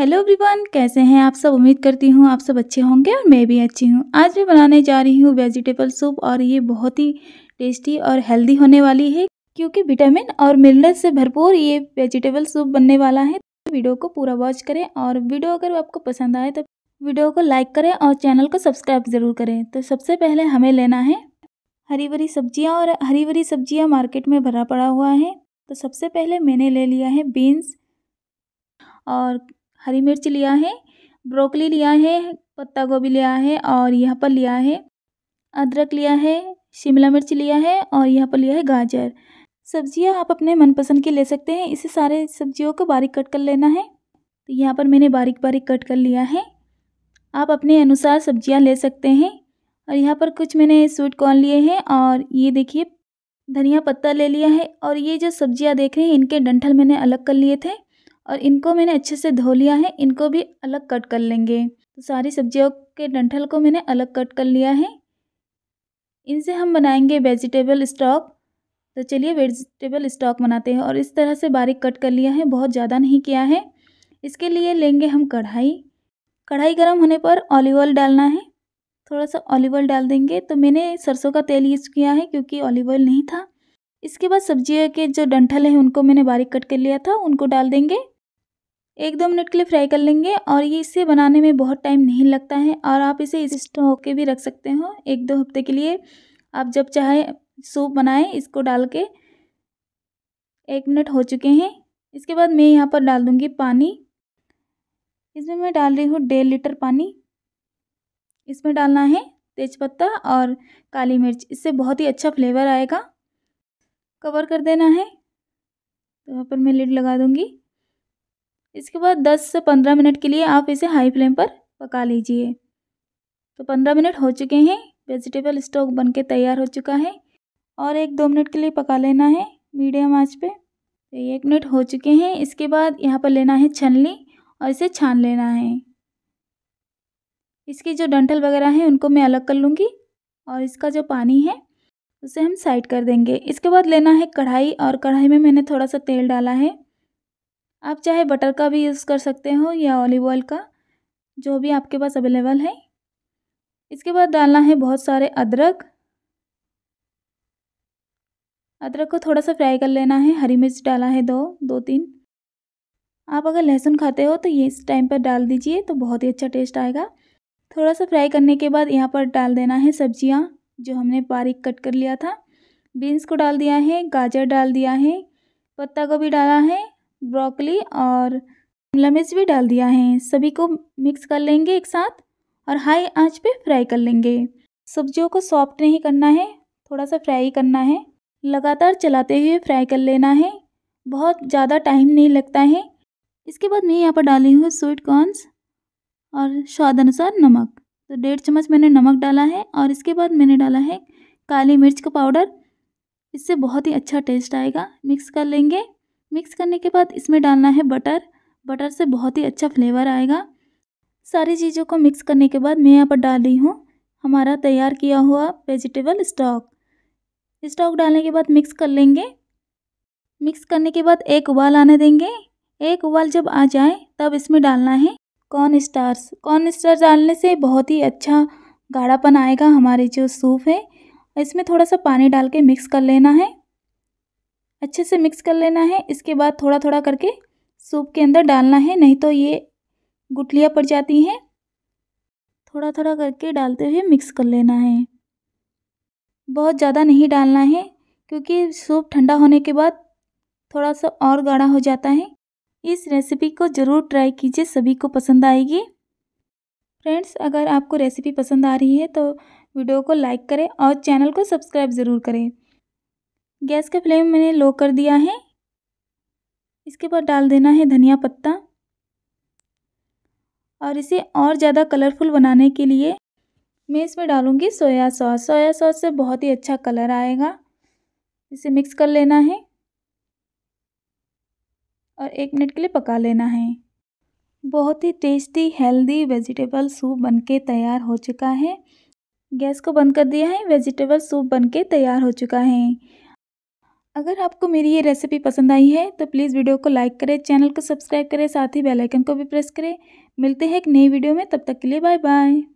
hello everyone कैसे हैं आप सब उम्मीद करती हूँ आप सब अच्छे होंगे और मैं भी अच्छी हूँ आज मैं बनाने जा रही हूँ वेजिटेबल सूप और ये बहुत ही टेस्टी और हेल्दी होने वाली है क्योंकि विटामिन और मिनरल से भरपूर ये वेजिटेबल सूप बनने वाला है तो वीडियो को पूरा वॉच करें और वीडियो अगर आपको पसंद आए तो वीडियो को लाइक करें और चैनल को सब्सक्राइब ज़रूर करें तो सबसे पहले हमें लेना है हरी भरी सब्जियाँ और हरी भरी सब्जियाँ मार्केट में भरा पड़ा हुआ है तो सबसे पहले मैंने ले लिया है बीन्स और हरी मिर्च लिया है ब्रोकली लिया है पत्ता गोभी लिया है और यहाँ पर लिया है अदरक लिया है शिमला मिर्च लिया है और यहाँ पर लिया है गाजर सब्जियाँ आप अपने मनपसंद की ले सकते हैं इसे सारे सब्जियों को बारीक कट कर लेना है तो यहाँ पर मैंने बारीक बारीक कट कर लिया है आप अपने अनुसार सब्जियाँ ले सकते हैं और यहाँ पर कुछ मैंने स्वीट कॉर्न लिए हैं और ये देखिए धनिया पत्ता ले लिया है और ये जो सब्जियाँ देख रहे हैं इनके डंठल मैंने अलग कर लिए थे और इनको मैंने अच्छे से धो लिया है इनको भी अलग कट कर लेंगे तो सारी सब्जियों के डंठल को मैंने अलग कट कर लिया है इनसे हम बनाएंगे वेजिटेबल स्टॉक तो चलिए वेजिटेबल स्टॉक बनाते हैं और इस तरह से बारीक कट कर लिया है बहुत ज़्यादा नहीं किया है इसके लिए लेंगे हम कढ़ाई कढ़ाई गर्म होने पर ऑलिव ऑयल डालना है थोड़ा सा ऑलिव ऑयल डाल देंगे तो मैंने सरसों का तेल यूज़ किया है क्योंकि ऑलिव ऑयल नहीं था इसके बाद सब्जियों के जो डंठल हैं उनको मैंने बारीक कट कर लिया था उनको डाल देंगे एक दो मिनट के लिए फ्राई कर लेंगे और ये इसे बनाने में बहुत टाइम नहीं लगता है और आप इसे स्टो होके भी रख सकते हो एक दो हफ्ते के लिए आप जब चाहे सूप बनाएं इसको डाल के एक मिनट हो चुके हैं इसके बाद मैं यहाँ पर डाल दूँगी पानी इसमें मैं डाल रही हूँ डेढ़ लीटर पानी इसमें डालना है तेज़पत्ता और काली मिर्च इससे बहुत ही अच्छा फ्लेवर आएगा कवर कर देना है तो यहाँ पर मैं लिड लगा दूँगी इसके बाद दस से पंद्रह मिनट के लिए आप इसे हाई फ्लेम पर पका लीजिए तो पंद्रह मिनट हो चुके हैं वेजिटेबल स्टॉक बनके तैयार हो चुका है और एक दो मिनट के लिए पका लेना है मीडियम आंच पे तो एक मिनट हो चुके हैं इसके बाद यहाँ पर लेना है छलनी और इसे छान लेना है इसकी जो डंठल वगैरह हैं उनको मैं अलग कर लूँगी और इसका जो पानी है उसे हम साइड कर देंगे इसके बाद लेना है कढ़ाई और कढ़ाई में मैंने थोड़ा सा तेल डाला है आप चाहे बटर का भी यूज़ कर सकते हो या ऑलिव ऑयल का जो भी आपके पास अवेलेबल है इसके बाद डालना है बहुत सारे अदरक अदरक को थोड़ा सा फ्राई कर लेना है हरी मिर्च डाला है दो दो तीन आप अगर लहसुन खाते हो तो ये इस टाइम पर डाल दीजिए तो बहुत ही अच्छा टेस्ट आएगा थोड़ा सा फ्राई करने के बाद यहाँ पर डाल देना है सब्जियाँ जो हमने बारीक कट कर लिया था बीन्स को डाल दिया है गाजर डाल दिया है पत्ता गोभी डाला है ब्रोकली और शिमला मिर्च भी डाल दिया है सभी को मिक्स कर लेंगे एक साथ और हाई आंच पे फ्राई कर लेंगे सब्जियों को सॉफ्ट नहीं करना है थोड़ा सा फ्राई करना है लगातार चलाते हुए फ्राई कर लेना है बहुत ज़्यादा टाइम नहीं लगता है इसके बाद मैं यहाँ पर डाली हूँ स्वीट कॉर्नस और स्वाद अनुसार नमक तो डेढ़ चम्मच मैंने नमक डाला है और इसके बाद मैंने डाला है काली मिर्च का पाउडर इससे बहुत ही अच्छा टेस्ट आएगा मिक्स कर लेंगे मिक्स करने के बाद इसमें डालना है बटर बटर से बहुत ही अच्छा फ्लेवर आएगा सारी चीज़ों को मिक्स करने के बाद मैं यहाँ पर डाल रही हूँ हमारा तैयार किया हुआ वेजिटेबल स्टॉक स्टॉक डालने के बाद मिक्स कर लेंगे मिक्स करने के बाद एक उबाल आने देंगे एक उबाल जब आ जाए तब इसमें डालना है कॉर्न स्टार्स कॉर्न स्टार्स डालने से बहुत ही अच्छा गाढ़ापन आएगा हमारे जो सूप है इसमें थोड़ा सा पानी डाल के मिक्स कर लेना है अच्छे से मिक्स कर लेना है इसके बाद थोड़ा थोड़ा करके सूप के अंदर डालना है नहीं तो ये गुटलियाँ पड़ जाती हैं थोड़ा थोड़ा करके डालते हुए मिक्स कर लेना है बहुत ज़्यादा नहीं डालना है क्योंकि सूप ठंडा होने के बाद थोड़ा सा और गाढ़ा हो जाता है इस रेसिपी को ज़रूर ट्राई कीजिए सभी को पसंद आएगी फ्रेंड्स अगर आपको रेसिपी पसंद आ रही है तो वीडियो को लाइक करें और चैनल को सब्सक्राइब ज़रूर करें गैस का फ्लेम मैंने लो कर दिया है इसके बाद डाल देना है धनिया पत्ता और इसे और ज़्यादा कलरफुल बनाने के लिए मैं इसमें डालूँगी सोया सॉस सोया सॉस से बहुत ही अच्छा कलर आएगा इसे मिक्स कर लेना है और एक मिनट के लिए पका लेना है बहुत ही टेस्टी हेल्दी वेजिटेबल सूप बनके तैयार हो चुका है गैस को बंद कर दिया है वेजिटेबल सूप बनके तैयार हो चुका है अगर आपको मेरी ये रेसिपी पसंद आई है तो प्लीज़ वीडियो को लाइक करें चैनल को सब्सक्राइब करें साथ ही बेल आइकन को भी प्रेस करें मिलते हैं एक नई वीडियो में तब तक के लिए बाय बाय